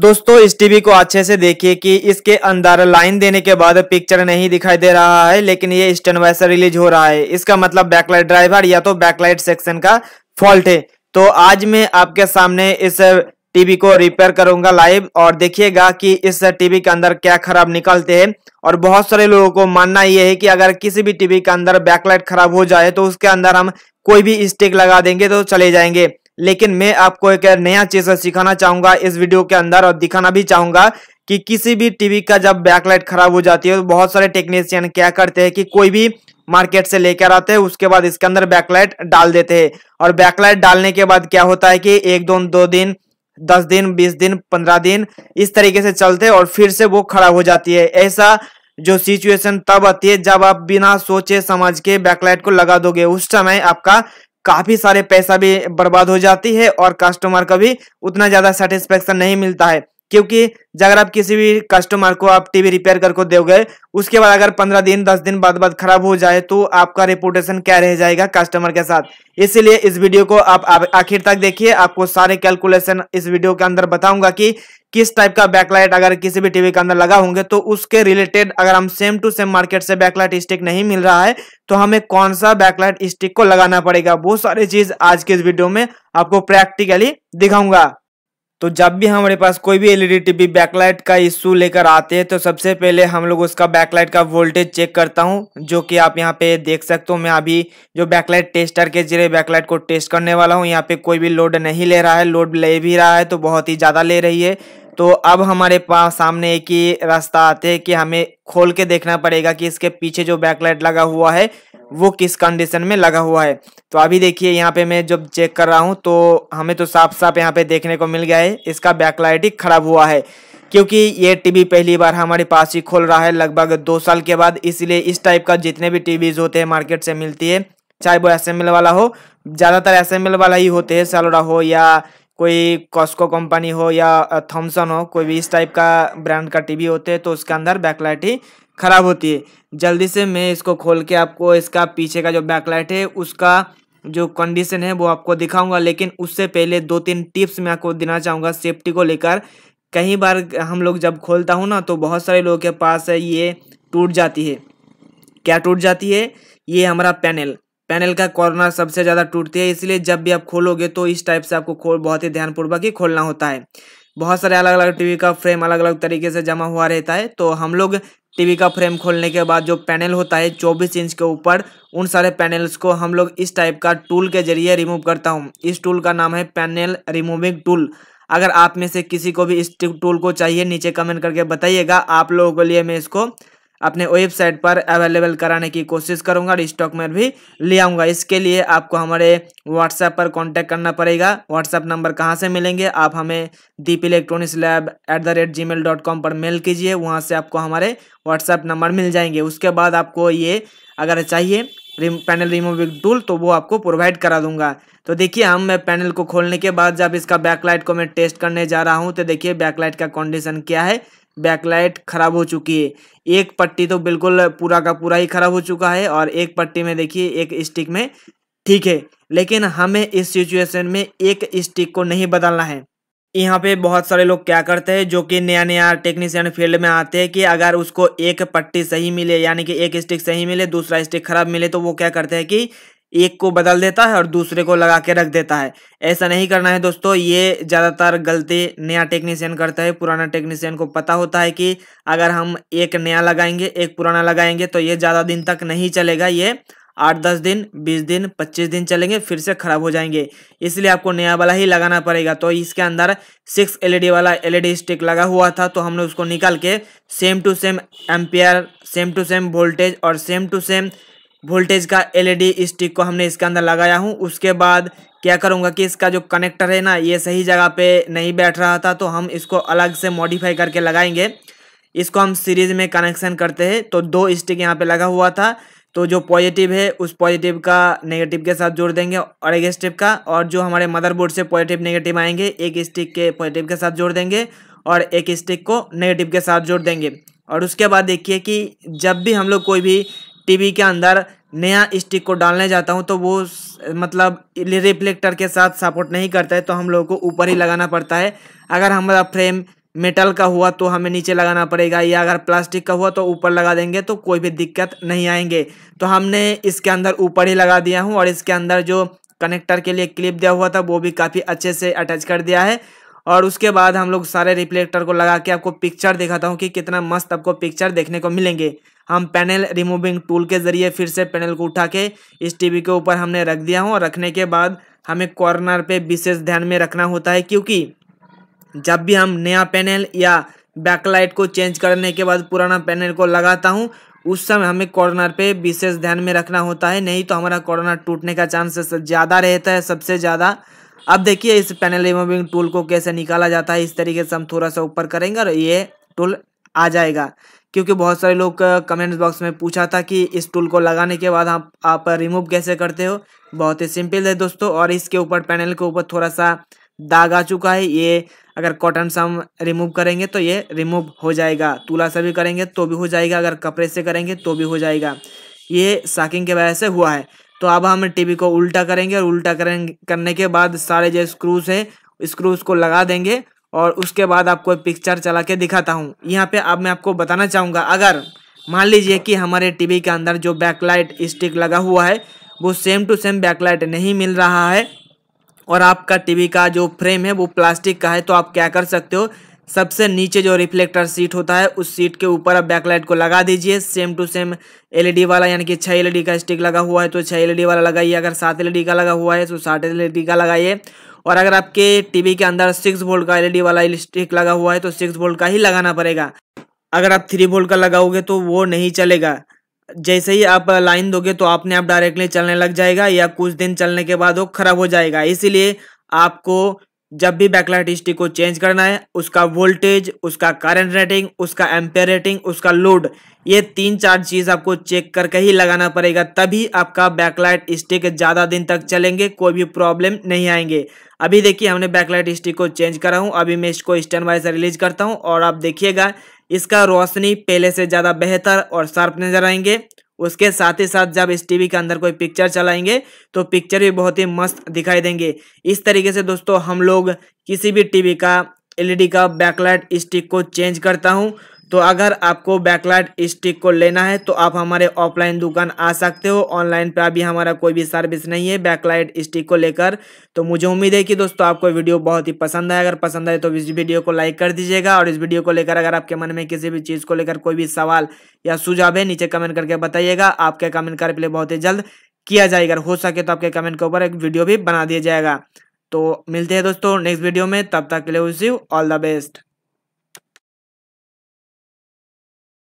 दोस्तों इस टीवी को अच्छे से देखिए कि इसके अंदर लाइन देने के बाद पिक्चर नहीं दिखाई दे रहा है लेकिन ये स्टैंड वाइज रिलीज हो रहा है इसका मतलब बैकलाइट ड्राइवर या तो बैकलाइट सेक्शन का फॉल्ट है तो आज मैं आपके सामने इस टीवी को रिपेयर करूंगा लाइव और देखिएगा कि इस टीवी के अंदर क्या खराब निकलते हैं और बहुत सारे लोगों को मानना यह है कि अगर किसी भी टीवी के अंदर बैकलाइट खराब हो जाए तो उसके अंदर हम कोई भी स्टिक लगा देंगे तो चले जाएंगे लेकिन मैं आपको एक नया चीज सिखाना चाहूंगा इस वीडियो के अंदर और दिखाना भी चाहूंगा कि किसी भी टीवी का जब बैकलाइट खराब हो जाती है तो बहुत सारे टेक्नीशियन क्या करते हैं कि कोई भी मार्केट से लेकर आते हैं उसके बाद इसके अंदर बैकलाइट डाल देते हैं और बैकलाइट डालने के बाद क्या होता है कि एक दो दो दिन दस दिन बीस दिन पंद्रह दिन इस तरीके से चलते और फिर से वो खराब हो जाती है ऐसा जो सिचुएशन तब आती है जब आप बिना सोचे समझ के बैकलाइट को लगा दोगे उस समय आपका काफ़ी सारे पैसा भी बर्बाद हो जाती है और कस्टमर का भी उतना ज़्यादा सेटिस्फेक्शन नहीं मिलता है क्योंकि अगर आप किसी भी कस्टमर को आप टीवी रिपेयर करके दोगे उसके बाद अगर पंद्रह दिन दस दिन बाद बाद खराब हो जाए तो आपका रिपोर्टेशन क्या रह जाएगा कस्टमर के साथ इसीलिए इस वीडियो को आप आखिर तक देखिए आपको सारे कैलकुलेशन इस वीडियो के अंदर बताऊंगा कि किस टाइप का बैकलाइट अगर किसी भी टीवी के अंदर लगा होंगे तो उसके रिलेटेड अगर हम सेम टू सेम मार्केट से बैकलाइट स्टिक नहीं मिल रहा है तो हमें कौन सा बैकलाइट स्टिक को लगाना पड़ेगा वो सारी चीज आज के इस वीडियो में आपको प्रैक्टिकली दिखाऊंगा तो जब भी हमारे पास कोई भी एलईडी टीवी बैकलाइट का इशू लेकर आते हैं तो सबसे पहले हम लोग उसका बैकलाइट का वोल्टेज चेक करता हूं जो कि आप यहां पे देख सकते हो मैं अभी जो बैकलाइट टेस्टर के जरिए बैकलाइट को टेस्ट करने वाला हूं यहां पे कोई भी लोड नहीं ले रहा है लोड ले भी रहा है तो बहुत ही ज़्यादा ले रही है तो अब हमारे पास सामने एक ही रास्ता आते हैं कि हमें खोल के देखना पड़ेगा कि इसके पीछे जो बैकलाइट लगा हुआ है वो किस कंडीशन में लगा हुआ है तो अभी देखिए यहाँ पे मैं जब चेक कर रहा हूँ तो हमें तो साफ साफ यहाँ पे देखने को मिल गया है इसका बैकलाइट ही खराब हुआ है क्योंकि ये टीवी पहली बार हमारे पास ही खोल रहा है लगभग दो साल के बाद इसलिए इस टाइप का जितने भी टीवीज होते हैं मार्केट से मिलती है चाहे वो एस वाला हो ज़्यादातर एस वाला ही होते हैं सलोरा हो या कोई कॉस्को कंपनी हो या थॉमसन हो कोई भी इस टाइप का ब्रांड का टीवी होते हैं तो उसके अंदर बैकलाइट ही ख़राब होती है जल्दी से मैं इसको खोल के आपको इसका पीछे का जो बैकलाइट है उसका जो कंडीशन है वो आपको दिखाऊंगा लेकिन उससे पहले दो तीन टिप्स मैं आपको देना चाहूँगा सेफ्टी को लेकर कई बार हम लोग जब खोलता हूँ ना तो बहुत सारे लोगों के पास है ये टूट जाती है क्या टूट जाती है ये हमारा पैनल पैनल का कॉर्नर सबसे ज़्यादा टूटती है इसलिए जब भी आप खोलोगे तो इस टाइप से आपको खोल बहुत ही ध्यानपूर्वक ही खोलना होता है बहुत सारे अलग अलग टीवी का फ्रेम अलग अलग तरीके से जमा हुआ रहता है तो हम लोग टीवी का फ्रेम खोलने के बाद जो पैनल होता है चौबीस इंच के ऊपर उन सारे पैनल्स को हम लोग इस टाइप का टूल के जरिए रिमूव करता हूँ इस टूल का नाम है पैनल रिमूविंग टूल अगर आप में से किसी को भी इस टूल को चाहिए नीचे कमेंट करके बताइएगा आप लोगों के लिए मैं इसको अपने वेबसाइट पर अवेलेबल कराने की कोशिश करूंगा और स्टॉक में भी ले आऊँगा इसके लिए आपको हमारे व्हाट्सएप पर कांटेक्ट करना पड़ेगा व्हाट्सएप नंबर कहाँ से मिलेंगे आप हमें Deep electronics lab at the rate G mail dot com पर मेल कीजिए वहाँ से आपको हमारे व्हाट्सएप नंबर मिल जाएंगे उसके बाद आपको ये अगर चाहिए रिम, पैनल रिमूविंग टूल तो वो आपको प्रोवाइड करा दूंगा तो देखिए हम मैं पैनल को खोलने के बाद जब इसका बैकलाइट को मैं टेस्ट करने जा रहा हूँ तो देखिए बैकलाइट का कंडीशन क्या है बैकलाइट खराब हो चुकी है एक पट्टी तो बिल्कुल पूरा का पूरा ही खराब हो चुका है और एक पट्टी में देखिए एक स्टिक में ठीक है लेकिन हमें इस सिचुएशन में एक स्टिक को नहीं बदलना है यहाँ पे बहुत सारे लोग क्या करते हैं जो कि नया नया टेक्नीशियन फील्ड में आते हैं कि अगर उसको एक पट्टी सही मिले यानी कि एक स्टिक सही मिले दूसरा स्टिक खराब मिले तो वो क्या करते हैं कि एक को बदल देता है और दूसरे को लगा के रख देता है ऐसा नहीं करना है दोस्तों ये ज़्यादातर गलती नया टेक्नीशियन करता है पुराना टेक्नीशियन को पता होता है कि अगर हम एक नया लगाएंगे एक पुराना लगाएंगे तो ये ज़्यादा दिन तक नहीं चलेगा ये आठ दस दिन बीस दिन पच्चीस दिन चलेंगे फिर से ख़राब हो जाएंगे इसलिए आपको नया वाला ही लगाना पड़ेगा तो इसके अंदर सिक्स एल e वाला एल स्टिक e लगा हुआ था तो हमने उसको निकाल के same to same ampere same to same voltage और सेम टू सेम वोल्टेज का एलईडी स्टिक e को हमने इसके अंदर लगाया हूँ उसके बाद क्या करूँगा कि इसका जो कनेक्टर है ना ये सही जगह पे नहीं बैठ रहा था तो हम इसको अलग से मॉडिफाई करके लगाएंगे इसको हम सीरीज में कनेक्शन करते हैं तो दो स्टिक यहाँ पे लगा हुआ था तो जो पॉजिटिव है उस पॉजिटिव का नेगेटिव के साथ जोड़ देंगे और एक स्टिप का और जो हमारे मदरबोर्ड से पॉजिटिव नेगेटिव आएंगे एक स्टिक के पॉजिटिव के साथ जोड़ देंगे और एक स्टिक को नेगेटिव के साथ जोड़ देंगे और उसके बाद देखिए कि जब भी हम लोग कोई भी टीवी के अंदर नया स्टिक को डालने जाता हूँ तो वो मतलब रिफ्लेक्टर के साथ सपोर्ट नहीं करता है तो हम लोगों को ऊपर ही लगाना पड़ता है अगर हमारा फ्रेम मेटल का हुआ तो हमें नीचे लगाना पड़ेगा या अगर प्लास्टिक का हुआ तो ऊपर लगा देंगे तो कोई भी दिक्कत नहीं आएंगे तो हमने इसके अंदर ऊपर ही लगा दिया हूँ और इसके अंदर जो कनेक्टर के लिए क्लिप दिया हुआ था वो भी काफ़ी अच्छे से अटैच कर दिया है और उसके बाद हम लोग सारे रिफ्लेक्टर को लगा के आपको पिक्चर दिखाता हूँ कि कितना मस्त आपको पिक्चर देखने को मिलेंगे हम पैनल रिमूविंग टूल के ज़रिए फिर से पैनल को उठा के इस टीवी के ऊपर हमने रख दिया हूँ और रखने के बाद हमें कॉर्नर पे विशेष ध्यान में रखना होता है क्योंकि जब भी हम नया पैनल या बैकलाइट को चेंज करने के बाद पुराना पैनल को लगाता हूँ उस समय हमें कॉर्नर पे विशेष ध्यान में रखना होता है नहीं तो हमारा कॉर्नर टूटने का चांसेस ज़्यादा रहता है सबसे ज़्यादा अब देखिए इस पैनल रिमूविंग टूल को कैसे निकाला जाता है इस तरीके से हम थोड़ा सा ऊपर करेंगे और ये टूल आ जाएगा क्योंकि बहुत सारे लोग कमेंट बॉक्स में पूछा था कि इस टूल को लगाने के बाद आप आप रिमूव कैसे करते हो बहुत ही सिंपल है दोस्तों और इसके ऊपर पैनल के ऊपर थोड़ा सा दाग आ चुका है ये अगर कॉटन से हम रिमूव करेंगे तो ये रिमूव हो जाएगा तुला से भी करेंगे तो भी हो जाएगा अगर कपड़े से करेंगे तो भी हो जाएगा ये साकिंग के वजह से हुआ है तो अब हम टीवी को उल्टा करेंगे और उल्टा करेंगे करने के बाद सारे जो स्क्रूज हैं स्क्रूज को लगा देंगे और उसके बाद आपको पिक्चर चला के दिखाता हूँ यहाँ पे अब मैं आपको बताना चाहूँगा अगर मान लीजिए कि हमारे टीवी के अंदर जो बैकलाइट स्टिक लगा हुआ है वो सेम टू सेम बैकलाइट नहीं मिल रहा है और आपका टीवी का जो फ्रेम है वो प्लास्टिक का है तो आप क्या कर सकते हो सबसे नीचे जो रिफ्लेक्टर सीट होता है उस सीट के ऊपर आप बैकलाइट को लगा दीजिए सेम टू सेम एलईडी वाला यानी कि छः एलईडी का स्टिक लगा हुआ है तो छः एलईडी वाला लगाइए अगर सात एलईडी का लगा हुआ है तो सात एलईडी का लगाइए और अगर आपके टीवी के अंदर सिक्स वोल्ट का एलईडी वाला स्टिक लगा हुआ है तो सिक्स वोल्ट का ही लगाना पड़ेगा अगर आप थ्री वोल्ट का लगाओगे तो वो नहीं चलेगा जैसे ही आप लाइन दोगे तो आपने आप डायरेक्टली चलने लग जाएगा या कुछ दिन चलने के बाद वो खराब हो जाएगा इसीलिए आपको जब भी बैकलाइट स्टिक को चेंज करना है उसका वोल्टेज उसका करंट रेटिंग उसका एम्पेयर रेटिंग उसका लोड ये तीन चार चीज़ आपको चेक करके ही लगाना पड़ेगा तभी आपका बैकलाइट स्टिक ज़्यादा दिन तक चलेंगे कोई भी प्रॉब्लम नहीं आएंगे अभी देखिए हमने बैकलाइट स्टिक को चेंज करा हूँ अभी मैं इसको स्टैंड वाइज रिलीज करता हूँ और आप देखिएगा इसका रोशनी पहले से ज़्यादा बेहतर और शार्प नज़र आएंगे उसके साथ ही साथ जब इस टीवी के अंदर कोई पिक्चर चलाएंगे तो पिक्चर भी बहुत ही मस्त दिखाई देंगे इस तरीके से दोस्तों हम लोग किसी भी टीवी का एलईडी e का बैकलाइट स्टिक को चेंज करता हूँ तो अगर आपको बैकलाइट स्टिक को लेना है तो आप हमारे ऑफलाइन दुकान आ सकते हो ऑनलाइन पे अभी हमारा कोई भी सर्विस नहीं है बैकलाइट स्टिक को लेकर तो मुझे उम्मीद है कि दोस्तों आपको वीडियो बहुत ही पसंद आए अगर पसंद आए तो इस वीडियो को लाइक कर दीजिएगा और इस वीडियो को लेकर अगर आपके मन में किसी भी चीज़ को लेकर कोई भी सवाल या सुझाव है नीचे कमेंट करके बताइएगा आपके कमेंट का रिप्लाई बहुत ही जल्द किया जाएगा हो सके तो आपके कमेंट के ऊपर एक वीडियो भी बना दिया जाएगा तो मिलते हैं दोस्तों नेक्स्ट वीडियो में तब तक के लिए wish you all the best